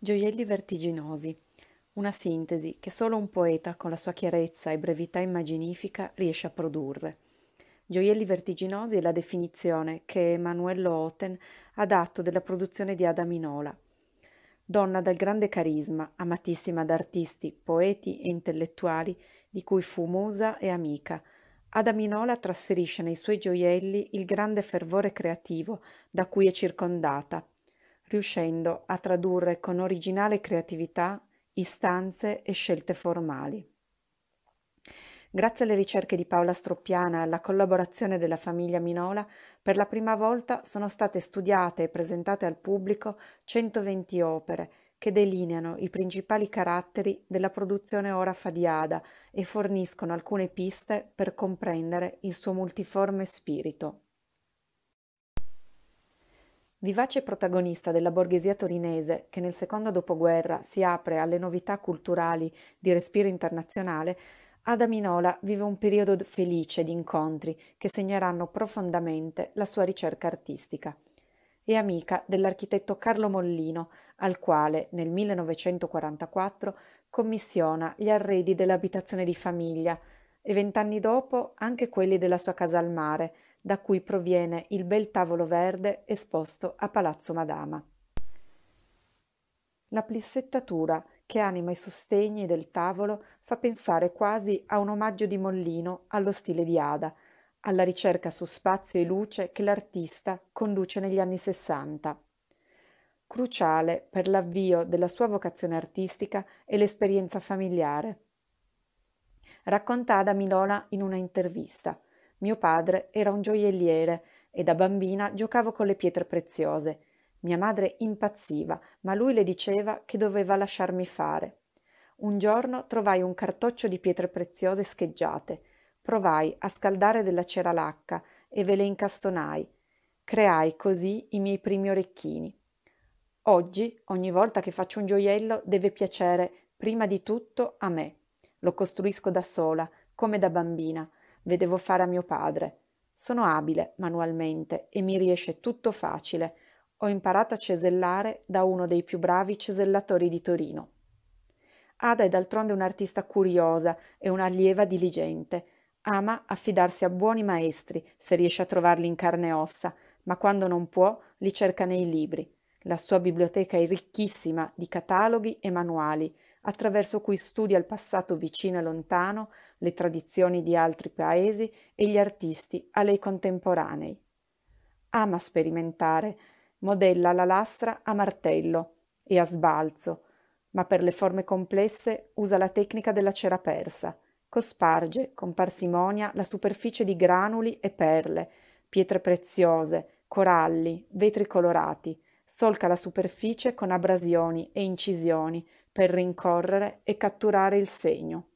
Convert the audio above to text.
Gioielli vertiginosi. Una sintesi che solo un poeta con la sua chiarezza e brevità immaginifica riesce a produrre. Gioielli vertiginosi è la definizione che Emanuello Oten ha dato della produzione di Ada Minola. Donna dal grande carisma, amatissima da artisti, poeti e intellettuali di cui fu musa e amica, Ada Minola trasferisce nei suoi gioielli il grande fervore creativo da cui è circondata – riuscendo a tradurre con originale creatività istanze e scelte formali. Grazie alle ricerche di Paola Stroppiana e alla collaborazione della famiglia Minola, per la prima volta sono state studiate e presentate al pubblico 120 opere che delineano i principali caratteri della produzione orafa di Ada e forniscono alcune piste per comprendere il suo multiforme spirito. Vivace protagonista della borghesia torinese, che nel secondo dopoguerra si apre alle novità culturali di respiro internazionale, Ada Minola vive un periodo felice di incontri che segneranno profondamente la sua ricerca artistica. È amica dell'architetto Carlo Mollino, al quale nel 1944 commissiona gli arredi dell'abitazione di famiglia e vent'anni dopo anche quelli della sua casa al mare, da cui proviene il bel tavolo verde esposto a Palazzo Madama. La plissettatura che anima i sostegni del tavolo fa pensare quasi a un omaggio di Mollino allo stile di Ada, alla ricerca su spazio e luce che l'artista conduce negli anni Sessanta. Cruciale per l'avvio della sua vocazione artistica è l'esperienza familiare. Racconta Ada Milona in una intervista – mio padre era un gioielliere e da bambina giocavo con le pietre preziose. Mia madre impazziva, ma lui le diceva che doveva lasciarmi fare. Un giorno trovai un cartoccio di pietre preziose scheggiate. Provai a scaldare della cera lacca e ve le incastonai. Creai così i miei primi orecchini. Oggi, ogni volta che faccio un gioiello, deve piacere prima di tutto a me. Lo costruisco da sola, come da bambina, vedevo fare a mio padre. Sono abile manualmente e mi riesce tutto facile. Ho imparato a cesellare da uno dei più bravi cesellatori di Torino. Ada è d'altronde un'artista curiosa e un'allieva diligente. Ama affidarsi a buoni maestri se riesce a trovarli in carne e ossa, ma quando non può li cerca nei libri. La sua biblioteca è ricchissima di cataloghi e manuali attraverso cui studia il passato vicino e lontano, le tradizioni di altri paesi e gli artisti a lei contemporanei. Ama sperimentare, modella la lastra a martello e a sbalzo, ma per le forme complesse usa la tecnica della cera persa, cosparge con parsimonia la superficie di granuli e perle, pietre preziose, coralli, vetri colorati, solca la superficie con abrasioni e incisioni, per rincorrere e catturare il segno.